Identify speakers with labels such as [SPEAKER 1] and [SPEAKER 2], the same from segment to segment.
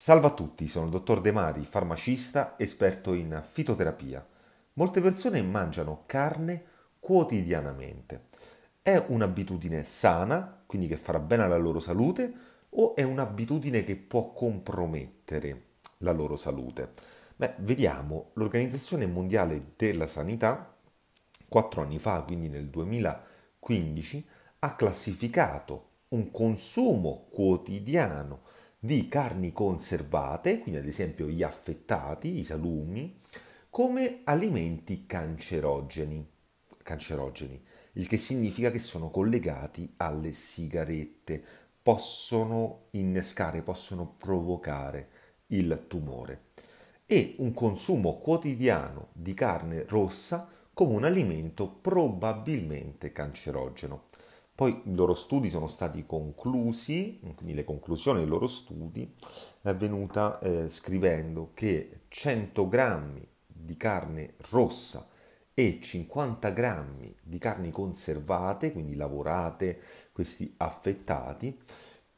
[SPEAKER 1] Salve a tutti, sono il dottor De Mari, farmacista, esperto in fitoterapia. Molte persone mangiano carne quotidianamente. È un'abitudine sana, quindi che farà bene alla loro salute, o è un'abitudine che può compromettere la loro salute? Beh, vediamo, l'Organizzazione Mondiale della Sanità, quattro anni fa, quindi nel 2015, ha classificato un consumo quotidiano di carni conservate, quindi ad esempio gli affettati, i salumi, come alimenti cancerogeni, cancerogeni, il che significa che sono collegati alle sigarette, possono innescare, possono provocare il tumore e un consumo quotidiano di carne rossa come un alimento probabilmente cancerogeno. Poi i loro studi sono stati conclusi, quindi le conclusioni dei loro studi è avvenuta eh, scrivendo che 100 grammi di carne rossa e 50 grammi di carni conservate, quindi lavorate, questi affettati,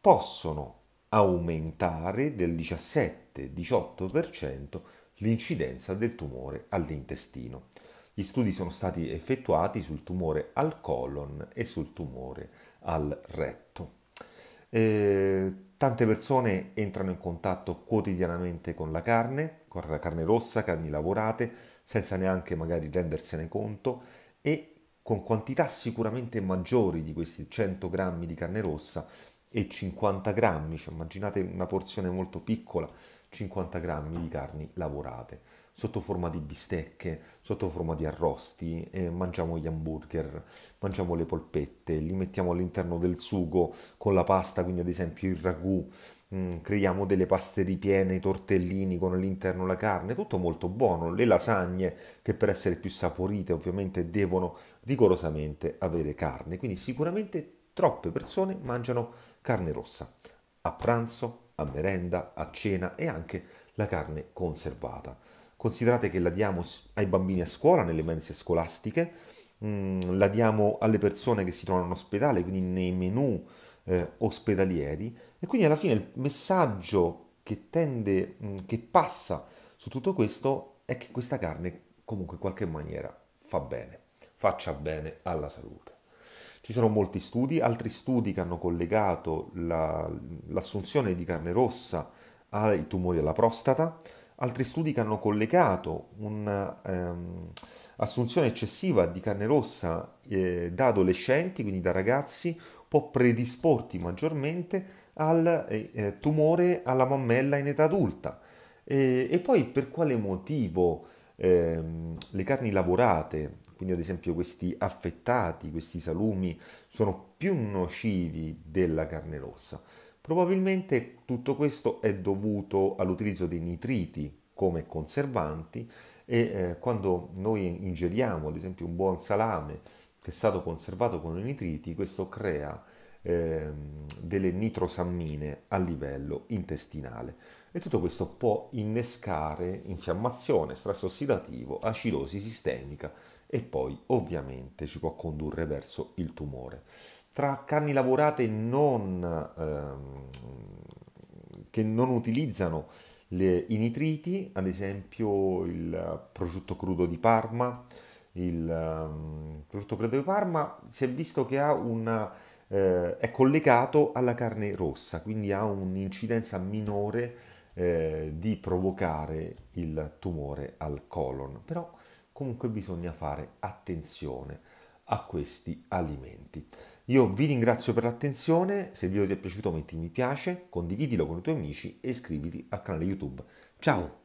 [SPEAKER 1] possono aumentare del 17-18% l'incidenza del tumore all'intestino. Gli studi sono stati effettuati sul tumore al colon e sul tumore al retto. Eh, tante persone entrano in contatto quotidianamente con la carne, con la carne rossa, carni lavorate, senza neanche magari rendersene conto e con quantità sicuramente maggiori di questi 100 grammi di carne rossa e 50 grammi, cioè immaginate una porzione molto piccola, 50 grammi di carni lavorate, sotto forma di bistecche, sotto forma di arrosti, eh, mangiamo gli hamburger, mangiamo le polpette, li mettiamo all'interno del sugo con la pasta, quindi ad esempio il ragù, mh, mm, creiamo delle paste ripiene, i tortellini con all'interno la carne, tutto molto buono, le lasagne che per essere più saporite ovviamente devono rigorosamente avere carne, quindi sicuramente troppe persone mangiano carne rossa a pranzo, a merenda, a cena e anche la carne conservata. Considerate che la diamo ai bambini a scuola, nelle mense scolastiche, mm, la diamo alle persone che si trovano in ospedale, quindi nei menu eh, ospedalieri e quindi alla fine il messaggio che tende, mm, che passa su tutto questo è che questa carne comunque in qualche maniera fa bene, faccia bene alla salute. Ci sono molti studi, altri studi che hanno collegato la, l'assunzione di carne rossa ai tumori alla prostata, altri studi che hanno collegato un'assunzione ehm, eccessiva di carne rossa eh, da adolescenti, quindi da ragazzi, può predisporti maggiormente al eh, eh, tumore alla mammella in età adulta. E, e poi per quale motivo ehm, le carni lavorate, quindi ad esempio questi affettati, questi salumi sono più nocivi della carne rossa. Probabilmente tutto questo è dovuto all'utilizzo dei nitriti come conservanti e eh, quando noi ingeriamo ad esempio un buon salame che è stato conservato con i nitriti, questo crea Ehm, delle nitrosammine a livello intestinale. E tutto questo può innescare infiammazione, stress ossidativo, acidosi sistemica e poi ovviamente ci può condurre verso il tumore. Tra carni lavorate non, ehm, che non utilizzano le, i nitriti, ad esempio il prosciutto crudo di Parma, il um, prosciutto crudo di Parma si è visto che ha una eh, è collegato alla carne rossa, quindi ha un'incidenza minore eh, di provocare il tumore al colon. Però comunque bisogna fare attenzione a questi alimenti. Io vi ringrazio per l'attenzione, se il video ti è piaciuto metti mi piace, condividilo con i tuoi amici e iscriviti al canale YouTube. Ciao!